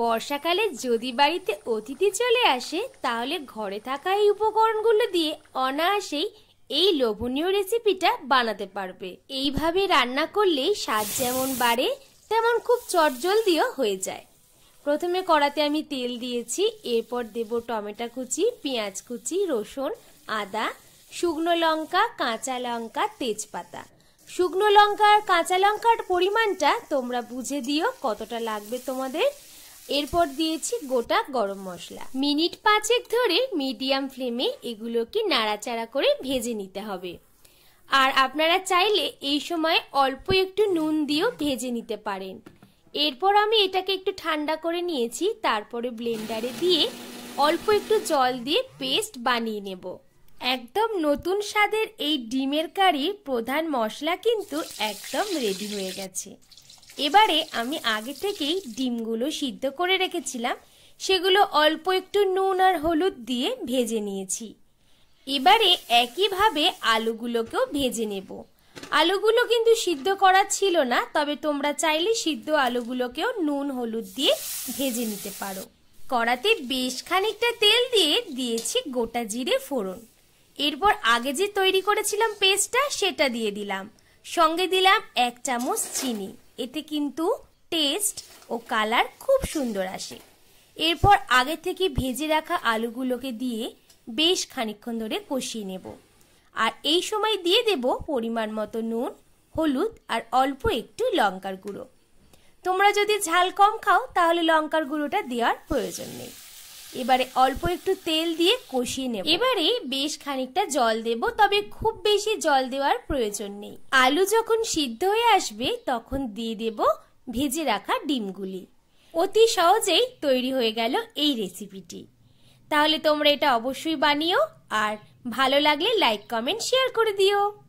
বর্ষাকালে যদি বাড়িতে অতিথি চলে আসে তাহলে ঘরে থাকা এই উপকরণগুলো দিয়ে অনায়াসেই এই লোভনীয় রেসিপিটা বানাতে পারবে এইভাবে রান্না করলে স্বাদ যেমন বাড়ে তেমন খুব চটজলদিও হয়ে যায় প্রথমে কড়াতে আমি তেল দিয়েছি এরপর দেব টমেটো কুচি পেঁয়াজ কুচি রসুন আদা শুকনো লঙ্কা কাঁচা লঙ্কা তেজপাতা শুকনো লঙ্কা আর কাঁচা লঙ্কার পরিমাণটা তোমরা বুঝে দিও কতটা লাগবে তোমাদের এরপর দিয়েছি গোটা গরম মশলা মিনিট পাঁচেক ধরে মিডিয়াম ফ্লেমে এগুলোকে নাড়াচাড়া করে ভেজে নিতে হবে আর আপনারা চাইলে এই সময় অল্প একটু নুন দিয়েও ভেজে নিতে পারেন এরপর আমি এটাকে একটু ঠান্ডা করে নিয়েছি তারপরে ব্লেন্ডারে দিয়ে অল্প একটু জল দিয়ে পেস্ট বানিয়ে নেব একদম নতুন স্বাদের এই ডিমের কারির প্রধান মশলা কিন্তু একদম রেডি হয়ে গেছে এবারে আমি আগে থেকেই ডিমগুলো সিদ্ধ করে রেখেছিলাম সেগুলো অল্প একটু নুন আর হলুদ দিয়ে ভেজে নিয়েছি এবারে একইভাবে আলুগুলোকেও ভেজে নেব আলুগুলো কিন্তু সিদ্ধ করা ছিল না তবে তোমরা চাইলে সিদ্ধ আলুগুলোকেও নুন হলুদ দিয়ে ভেজে নিতে পারো কড়াতে বেশ খানিকটা তেল দিয়ে দিয়েছি গোটা জিরে ফোড়ন এরপর আগে যে তৈরি করেছিলাম পেস্টটা সেটা দিয়ে দিলাম সঙ্গে দিলাম এক চামচ চিনি এতে কিন্তু টেস্ট ও কালার খুব সুন্দর আসে এরপর আগে থেকে ভেজে রাখা আলুগুলোকে দিয়ে বেশ খানিক্ষণ ধরে কষিয়ে নেব আর এই সময় দিয়ে দেব পরিমাণ মতো নুন হলুদ আর অল্প একটু লঙ্কার গুঁড়ো তোমরা যদি ঝাল কম খাও তাহলে লঙ্কার গুঁড়োটা দেওয়ার প্রয়োজন নেই এবারে অল্প একটু তেল দিয়ে কষিয়ে নেব এবারে বেশ খানিকটা জল দেব তবে খুব বেশি জল দেওয়ার প্রয়োজন নেই আলু যখন সিদ্ধ হয়ে আসবে তখন দিয়ে দেব ভেজে রাখা ডিমগুলি অতি সহজেই তৈরি হয়ে গেল এই রেসিপিটি তাহলে তোমরা এটা অবশ্যই বানিও আর ভালো লাগলে লাইক কমেন্ট শেয়ার করে দিও